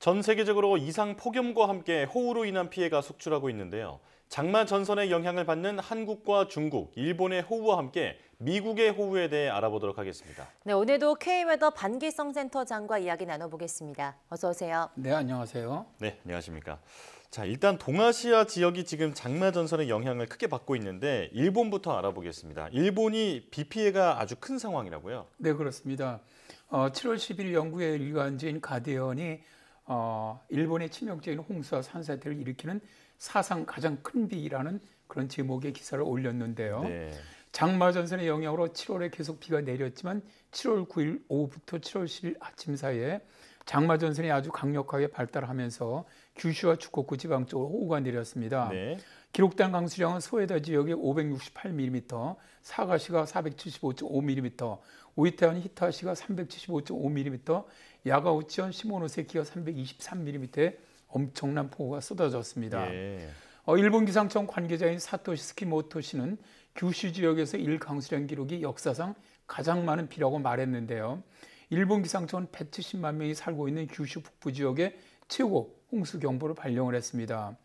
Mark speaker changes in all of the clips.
Speaker 1: 전 세계적으로 이상 폭염과 함께 호우로 인한 피해가 속출하고 있는데요. 장마 전선의 영향을 받는 한국과 중국, 일본의 호우와 함께 미국의 호우에 대해 알아보도록 하겠습니다.
Speaker 2: 네, 오늘도 K웨더 반기성 센터장과 이야기 나눠보겠습니다. 어서 오세요.
Speaker 3: 네, 안녕하세요.
Speaker 1: 네, 안녕하십니까. 자, 일단 동아시아 지역이 지금 장마 전선의 영향을 크게 받고 있는데 일본부터 알아보겠습니다. 일본이 비 피해가
Speaker 3: 아주 큰 상황이라고요? 네, 그렇습니다. 어, 7월 10일 영국의 일간지인 가디언이 어, 일본의 치명적인 홍수와 산사태를 일으키는 사상 가장 큰 비라는 그런 제목의 기사를 올렸는데요. 네. 장마전선의 영향으로 7월에 계속 비가 내렸지만 7월 9일 오후부터 7월 10일 아침 사이에 장마전선이 아주 강력하게 발달하면서 규슈와 주코쿠 지방 쪽으로 호우가 내렸습니다. 네. 기록된 강수량은 소에다 지역에 568mm, 사가시가 475.5mm, 오이타현 히타시가 375.5mm, 야가우치현 시모노세키가 323mm의 엄청난 폭우가 쏟아졌습니다. 예. 어, 일본 기상청 관계자인 사토시 스키모토 시는 규슈 지역에서 일 강수량 기록이 역사상 가장 많은 비라고 말했는데요. 일본 기상청은 170만 명이 살고 있는 규슈 북부 지역에 최고 홍수 경보를 발령을 했습니다.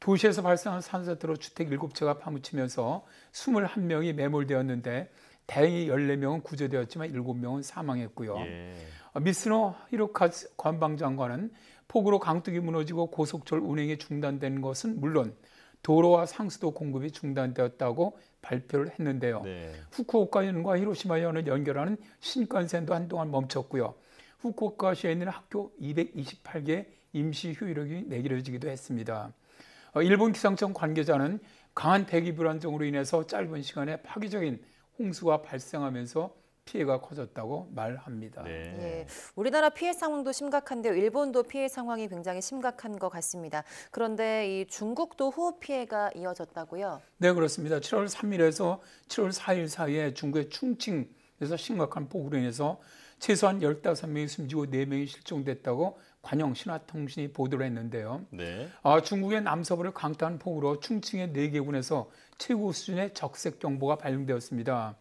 Speaker 3: 도시에서 발생한 산사태로 주택 7채가 파묻히면서 21명이 매몰되었는데 다행히 14명은 구조되었지만 7명은 사망했고요. 예. 어, 미스노 히로카 관방장관은 폭우로 강둑이 무너지고 고속철 운행이 중단된 것은 물론 도로와 상수도 공급이 중단되었다고 발표를 했는데요. 네. 후쿠오카현과 히로시마현을 연결하는 신칸센도 한동안 멈췄고요. 후쿠오카시에 있는 학교 228개 임시 휴일이 내려지기도 했습니다. 어, 일본 기상청 관계자는 강한 대기 불안정으로 인해서 짧은 시간에 파괴적인 홍수가 발생하면서 피해가 커졌다고 말합니다. 네.
Speaker 2: 예, 우리나라 피해 상황도 심각한데 일본도 피해 상황이 굉장히 심각한 것 같습니다. 그런데 이 중국도 호흡 피해가 이어졌다고요?
Speaker 3: 네, 그렇습니다. 7월 3일에서 7월 4일 사이에 중국의 충칭에서 심각한 폭우로 인해서 최소한 15명이 숨지고 4명이 실종됐다고 관영 신화통신이 보도를 했는데요. 네. 아, 중국의 남서부를 강타한 폭우로 충칭의 4개 군에서 최고 수준의 적색 경보가 발령되었습니다.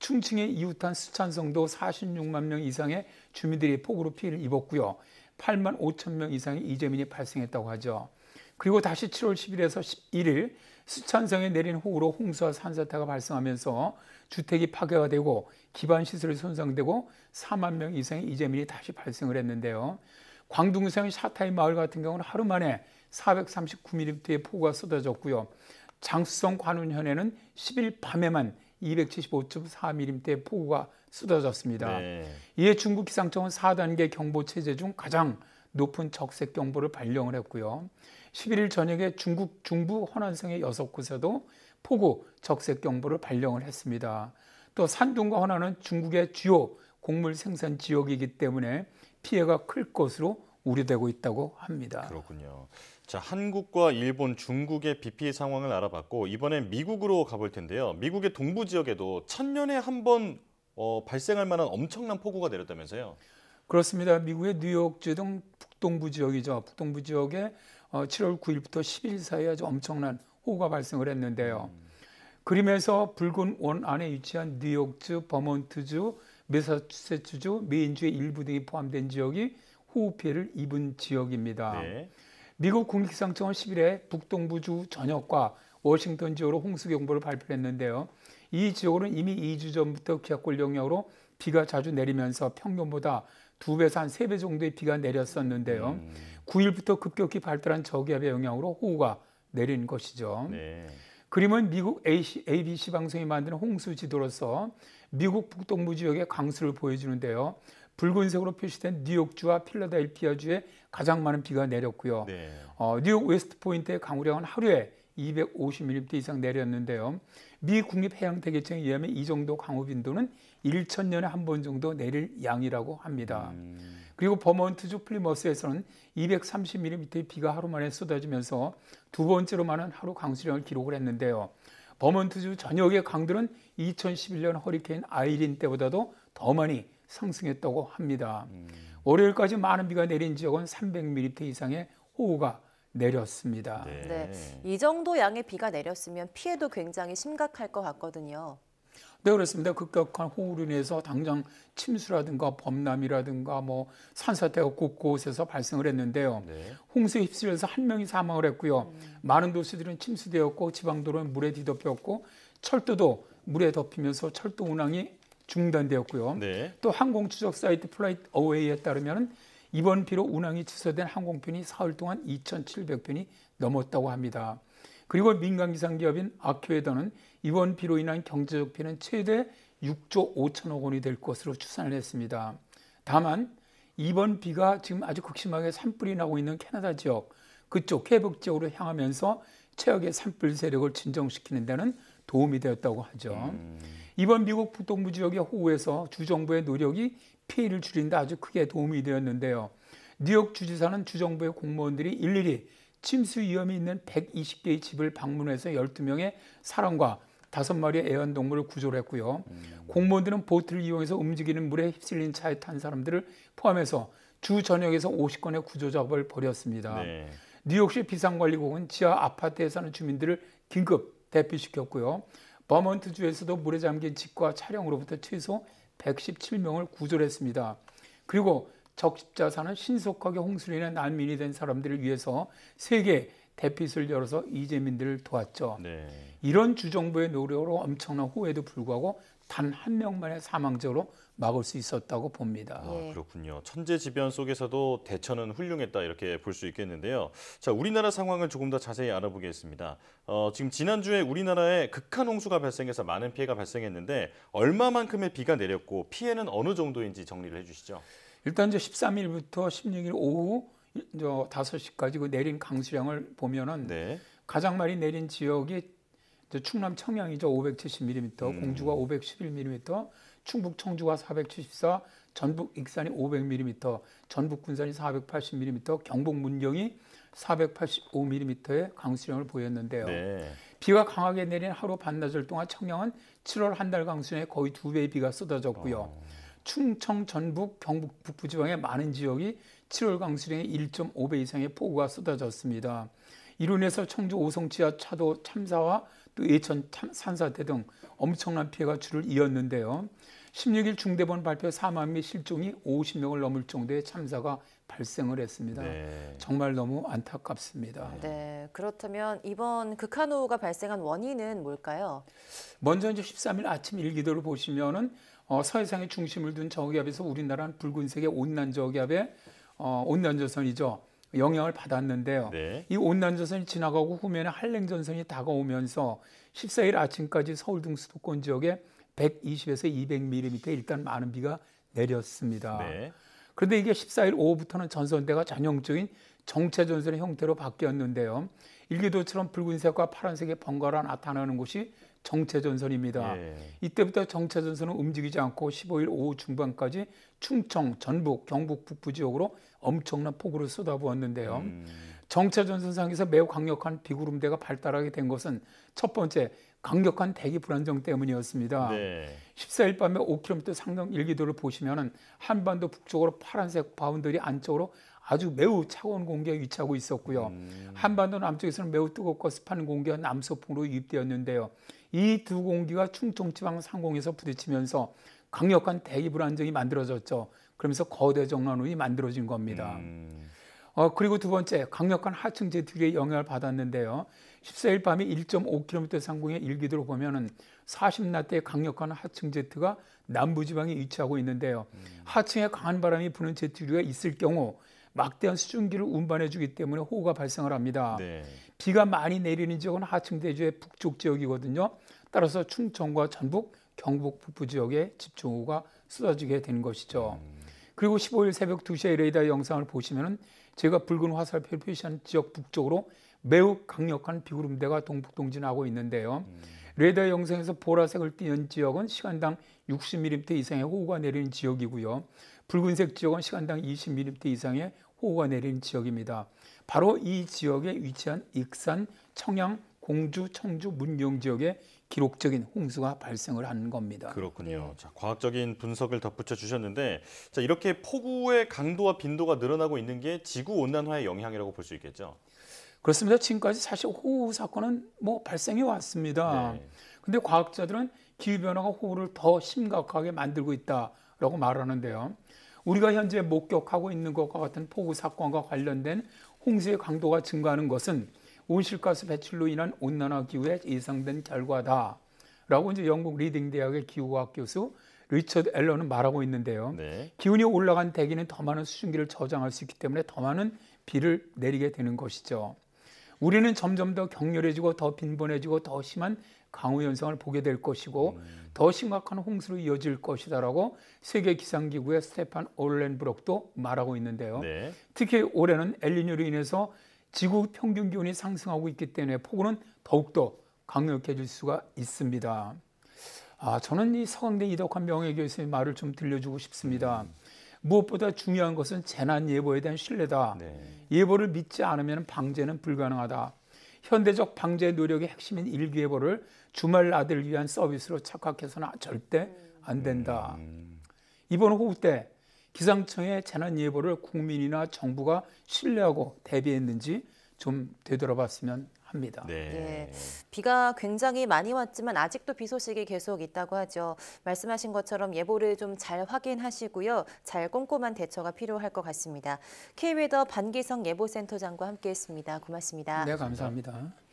Speaker 3: 충칭에 이웃한 수찬성도 46만 명 이상의 주민들이 폭우로 피해를 입었고요. 8만 5천 명 이상의 이재민이 발생했다고 하죠. 그리고 다시 7월 10일에서 11일 수찬성에 내린 호우로 홍수와 산사태가 발생하면서 주택이 파괴가 되고 기반시설이 손상되고 4만 명 이상의 이재민이 다시 발생을 했는데요. 광둥성의 샤타이 마을 같은 경우는 하루 만에 439mm의 폭우가 쏟아졌고요. 장수성 관운현에는 10일 밤에만 275.4mm 대 폭우가 쏟아졌습니다. 네. 이에 중국 기상청은 4단계 경보 체제 중 가장 높은 적색 경보를 발령을 했고요. 11일 저녁에 중국 중부 허난성의 여섯 곳에도 폭우 적색 경보를 발령을 했습니다. 또 산둥과 허난은 중국의 주요 곡물 생산 지역이기 때문에 피해가 클 것으로 우려되고 있다고 합니다. 그렇군요. 자, 한국과 일본, 중국의 비 피해
Speaker 1: 상황을 알아봤고 이번엔 미국으로 가볼 텐데요. 미국의 동부 지역에도 천년에 한번
Speaker 3: 어, 발생할 만한 엄청난 폭우가
Speaker 1: 내렸다면서요.
Speaker 3: 그렇습니다. 미국의 뉴욕주 등 북동부 지역이죠. 북동부 지역에 어, 7월 9일부터 10일 사이 에 아주 엄청난 폭우가 발생을 했는데요. 음. 그림에서 붉은 원 안에 위치한 뉴욕주, 버몬트주, 메사추세츠주, 메인주의 일부 등이 포함된 지역이 호우 피해를 입은 지역입니다. 네. 미국 국립기상청은 10일에 북동부주 전역과 워싱턴 지역으로 홍수 경보를 발표했는데요. 이 지역으로는 이미 2주 전부터 기압골 영향으로 비가 자주 내리면서 평년보다 2배에서 한 3배 정도의 비가 내렸었는데요. 음. 9일부터 급격히 발달한 저기압의 영향으로 호우가 내린 것이죠. 네. 그림은 미국 ABC 방송이 만드는 홍수 지도로서 미국 북동부 지역의 강수를 보여주는데요. 붉은색으로 표시된 뉴욕주와 필라델피아주에 가장 많은 비가 내렸고요. 네. 어, 뉴욕 웨스트포인트의 강우량은 하루에 250mm 이상 내렸는데요. 미 국립해양대기청에 의하면 이 정도 강우 빈도는 1천년에 한 번 정도 내릴 양이라고 합니다. 음. 그리고 버몬트주 플리머스에서는 230mm의 비가 하루 만에 쏟아지면서 두 번째로 많은 하루 강수량을 기록을 했는데요. 버몬트주 전역의 강들은 2011년 허리케인 아이린 때보다도 더 많이 상승했다고 합니다. 음. 월요일까지 많은 비가 내린 지역은 300mm 이상의 호우가 내렸습니다. 네. 네. 이
Speaker 2: 정도 양의 비가 내렸으면 피해도 굉장히 심각할 것 같거든요.
Speaker 3: 네, 그렇습니다. 급격한 호우로 인해서 당장 침수라든가 범람이라든가 뭐 산사태가 곳곳에서 발생을 했는데요. 네. 홍수에 휩쓸려서 한 명이 사망을 했고요. 음. 많은 도시들은 침수되었고 지방도로는 물에 뒤덮였고 철도도 물에 덮이면서 철도 운항이 중단되었고요. 네. 또 항공 추적 사이트 플라이트 어웨이에 따르면 이번 비로 운항이 취소된 항공편이 사흘 동안 2,700편이 넘었다고 합니다. 그리고 민간 기상 기업인 아큐에더는 이번 비로 인한 경제적 피해는 최대 6조 5천억 원이 될 것으로 추산을 했습니다. 다만 이번 비가 지금 아주 극심하게 산불이 나고 있는 캐나다 지역 그쪽 해북 지역으로 향하면서 최악의 산불 세력을 진정시키는 데는 도움이 되었다고 하죠. 음. 이번 미국 북동부 지역의 호우에서 주 정부의 노력이 피해를 줄인다 아주 크게 도움이 되었는데요. 뉴욕 주지사는 주 정부의 공무원들이 일일이 침수 위험이 있는 120개의 집을 방문해서 12명의 사람과 5마리의 애완동물을 구조를 했고요. 음. 공무원들은 보트를 이용해서 움직이는 물에 휩쓸린 차에 탄 사람들을 포함해서 주 전역에서 50건의 구조 작업을 벌였습니다. 네. 뉴욕시 비상관리국은 지하 아파트에 사는 주민들을 긴급 대피시켰고요. 버먼트주에서도 물에 잠긴 집과 차량으로부터 최소 117명을 구조했습니다. 그리고 적십자사는 신속하게 홍수로 인한 난민이 된 사람들을 위해서 세계 대피을 열어서 이재민들을 도왔죠. 네. 이런 주정부의 노력으로 엄청난 후에도 불구하고 단 한 명만의 사망자로 막을 수 있었다고 봅니다. 아,
Speaker 1: 그렇군요. 천재지변 속에서도 대처는 훌륭했다 이렇게 볼 수 있겠는데요. 자, 우리나라 상황을 조금 더 자세히 알아보겠습니다. 어, 지금 지난주에 우리나라에 극한 홍수가 발생해서 많은 피해가 발생했는데 얼마만큼의
Speaker 3: 비가 내렸고 피해는 어느 정도인지 정리를 해주시죠. 일단 이제 13일부터 16일 오후 저 5시까지 그 내린 강수량을 보면은 네. 가장 많이 내린 지역이 충남 청양이죠. 570mm, 음. 공주가 511mm, 충북 청주가 474, 전북 익산이 500mm, 전북 군산이 480mm, 경북 문경이 485mm의 강수량을 보였는데요. 네. 비가 강하게 내린 하루 반나절 동안 청양은 7월 한 달 강수량에 거의 두 배의 비가 쏟아졌고요. 어. 충청, 전북, 경북 북부지방의 많은 지역이 7월 강수량의 1.5배 이상의 폭우가 쏟아졌습니다. 이로 인해서 청주 오송지와 차도 참사와 또 예천 산사태 등 엄청난 피해가 줄을 이었는데요. 16일 중대본 발표 사망 및 실종이 50명을 넘을 정도의 참사가 발생을 했습니다. 네. 정말 너무 안타깝습니다. 네,
Speaker 2: 네 그렇다면 이번 극한호우가 발생한 원인은 뭘까요?
Speaker 3: 먼저 이제 13일 아침 일기도를 보시면은 어, 서해상의 중심을 둔 저기압에서 우리나라는 붉은색의 온난 저기압에 어, 온난조선이죠. 영향을 받았는데요. 네. 이 온난조선이 지나가고 후면에 한랭전선이 다가오면서 14일 아침까지 서울 등 수도권 지역에 120에서 200mm 일단 많은 비가 내렸습니다. 네. 그런데 이게 14일 오후부터는 전선대가 전형적인 정체 전선의 형태로 바뀌었는데요. 일기도처럼 붉은색과 파란색의 번갈아 나타나는 곳이 정체전선입니다. 예. 이때부터 정체전선은 움직이지 않고 15일 오후 중반까지 충청, 전북, 경북 북부 지역으로 엄청난 폭우를 쏟아부었는데요. 음. 정체전선상에서 매우 강력한 비구름대가 발달하게 된 것은 첫 번째 강력한 대기 불안정 때문이었습니다. 네. 14일 밤에 5km 상경 일기도를 보시면 한반도 북쪽으로 파란색 바운더리 안쪽으로 아주 매우 차가운 공기가 위치하고 있었고요. 음. 한반도 남쪽에서는 매우 뜨겁고 습한 공기가 남서풍으로 유입되었는데요. 이두 공기가 충청지방 상공에서 부딪히면서 강력한 대기 불안정이 만들어졌죠. 그러면서 거대 정란운이 만들어진 겁니다. 음. 어, 그리고 두 번째, 강력한 하층 제트기의 영향을 받았는데요. 14일 밤에 1.5km 상공의 일기들를 보면은 40나트의 강력한 하층 제트가 남부지방에 위치하고 있는데요. 음. 하층에 강한 바람이 부는 제트류가 있을 경우 막대한 수증기를 운반해주기 때문에 호우가 발생을 합니다. 네. 비가 많이 내리는 지역은 하층 대주의 북쪽 지역이거든요. 따라서 충청과 전북, 경북 북부 지역에 집중호우가 쏟아지게 되는 것이죠. 음. 그리고 15일 새벽 2시에 레이더 영상을 보시면은 제가 붉은 화살표를 표시한 지역 북쪽으로 매우 강력한 비구름대가 동북 동진하고 있는데요. 음. 레이더 영상에서 보라색을 띠는 지역은 시간당 60mm 이상의 호우가 내리는 지역이고요. 붉은색 지역은 시간당 20mm 이상의 호우가 내린 지역입니다. 바로 이 지역에 위치한 익산, 청양, 공주, 청주, 문경 지역에 기록적인 홍수가 발생을 한 겁니다. 그렇군요. 자,
Speaker 1: 과학적인 분석을 덧붙여 주셨는데 자, 이렇게 폭우의 강도와 빈도가 늘어나고 있는 게
Speaker 3: 지구 온난화의 영향이라고 볼 수 있겠죠. 그렇습니다. 지금까지 사실 호우 사건은 뭐 발생해 왔습니다. 네. 근데 과학자들은 기후 변화가 호우를 더 심각하게 만들고 있다. 라고 말하는데요. 우리가 현재 목격하고 있는 것과 같은 폭우 사건과 관련된 홍수의 강도가 증가하는 것은 온실가스 배출로 인한 온난화 기후에 예상된 결과다. 라고 이제 영국 리딩 대학의 기후과학 교수 리처드 앨러는 말하고 있는데요. 네. 기온이 올라간 대기는 더 많은 수증기를 저장할 수 있기 때문에 더 많은 비를 내리게 되는 것이죠. 우리는 점점 더 격렬해지고 더 빈번해지고 더 심한 강우 현상을 보게 될 것이고 음. 더 심각한 홍수로 이어질 것이다라고 세계 기상기구의 스테판 올렌브록도 말하고 있는데요. 네. 특히 올해는 엘니뇨로 인해서 지구 평균 기온이 상승하고 있기 때문에 폭우는 더욱더 강력해질 수가 있습니다. 아, 저는 이 서강대 이덕환 명예 교수의 말을 좀 들려주고 싶습니다. 음. 무엇보다 중요한 것은 재난 예보에 대한 신뢰다. 네. 예보를 믿지 않으면 방제는 불가능하다. 현대적 방제 노력의 핵심인 일기예보를 주말 아들 위한 서비스로 착각해서는 절대 안 된다. 음. 이번 호우 때 기상청의 재난 예보를 국민이나 정부가 신뢰하고 대비했는지 좀 되돌아봤으면 합니다. 네.
Speaker 2: 예, 비가 굉장히 많이 왔지만 아직도 비 소식이 계속 있다고 하죠. 말씀하신 것처럼 예보를 좀 잘 확인하시고요. 잘 꼼꼼한 대처가 필요할 것 같습니다. K웨더 반기성 예보센터장과 함께했습니다. 고맙습니다. 네,
Speaker 3: 감사합니다.